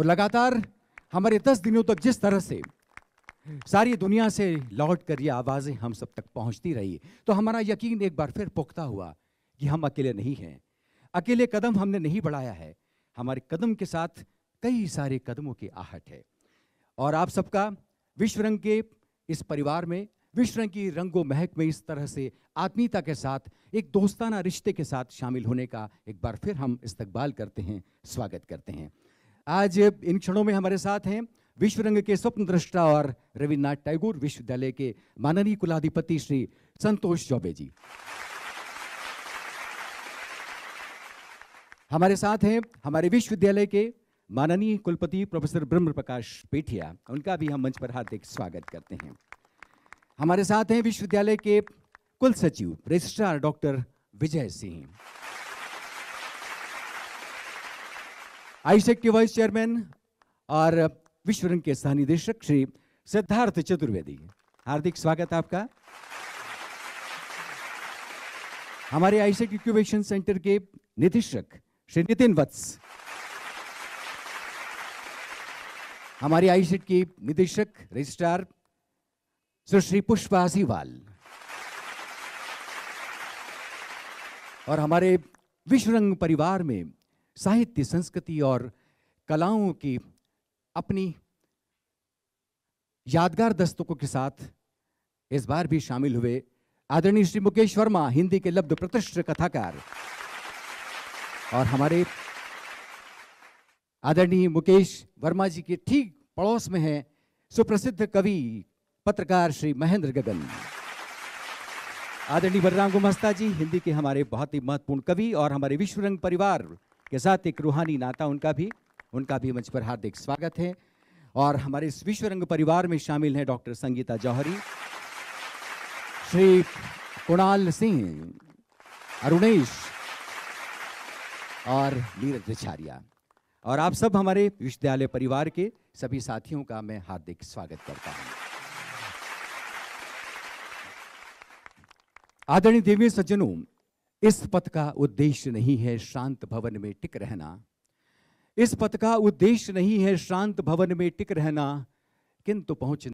और लगातार हमारे दस दिनों तक जिस तरह से सारी दुनिया से लौट कर ये आवाज़ें हम सब तक पहुंचती रही तो हमारा यकीन एक बार फिर पुख्ता हुआ कि हम अकेले नहीं हैं अकेले कदम हमने नहीं बढ़ाया है हमारे कदम के साथ कई सारे कदमों की आहट है और आप सबका विश्व रंग के इस परिवार में विश्व रंग की रंगो महक में इस तरह से आत्मीयता के साथ एक दोस्ताना रिश्ते के साथ शामिल होने का एक बार फिर हम इस्तकबाल करते हैं स्वागत करते हैं आज इन क्षणों में हमारे साथ हैं विश्व रंग के स्वप्न दृष्टा और रविन्द्रनाथ टैगोर विश्वविद्यालय के माननीय कुलाधिपति श्री संतोष चौबे जी हमारे साथ हैं हमारे विश्वविद्यालय के माननीय कुलपति प्रोफेसर ब्रह्म प्रकाश पेठिया उनका भी हम मंच पर हार्दिक स्वागत करते हैं हमारे साथ हैं विश्वविद्यालय के कुल सचिव रजिस्ट्रार डॉक्टर विजय सिंह आईसेक के वाइस चेयरमैन और विश्व रंग के स्थानीय निदेशक श्री सिद्धार्थ चतुर्वेदी हार्दिक स्वागत आपका हमारे आईसेक इक्यूबेशन सेंटर के निदेशक श्री नितिन वत्स हमारे आईसेट की निदेशक रजिस्ट्रार सुश्री पुष्पा सीवाल और हमारे विश्वरंग परिवार में साहित्य संस्कृति और कलाओं की अपनी यादगार दस्तकों के साथ इस बार भी शामिल हुए आदरणीय श्री मुकेश वर्मा हिंदी के लब्ध प्रतिष्ठ कथाकार और हमारे आदरणीय मुकेश वर्मा जी के ठीक पड़ोस में हैं सुप्रसिद्ध कवि पत्रकार श्री महेंद्र गगन आदरणीय बलराम गुमस्ता जी हिंदी के हमारे बहुत ही महत्वपूर्ण कवि और हमारे विश्वरंग परिवार के साथ एक रूहानी नाता उनका भी उनका भी मंच पर हार्दिक स्वागत है और हमारे इस विश्व रंग परिवार में शामिल हैं डॉक्टर संगीता जौहरी श्री कुणाल सिंह अरुणेश और नीरज रिछारिया और आप सब हमारे विश्वविद्यालय परिवार के सभी साथियों का मैं हार्दिक स्वागत करता हूं आदरणीय देवी सज्जनों इस पथ का उद्देश्य नहीं है शांत भवन में टिक रहना इस पथ का उद्देश्य नहीं है शांत भवन में टिक रहना किंतु पहुंचना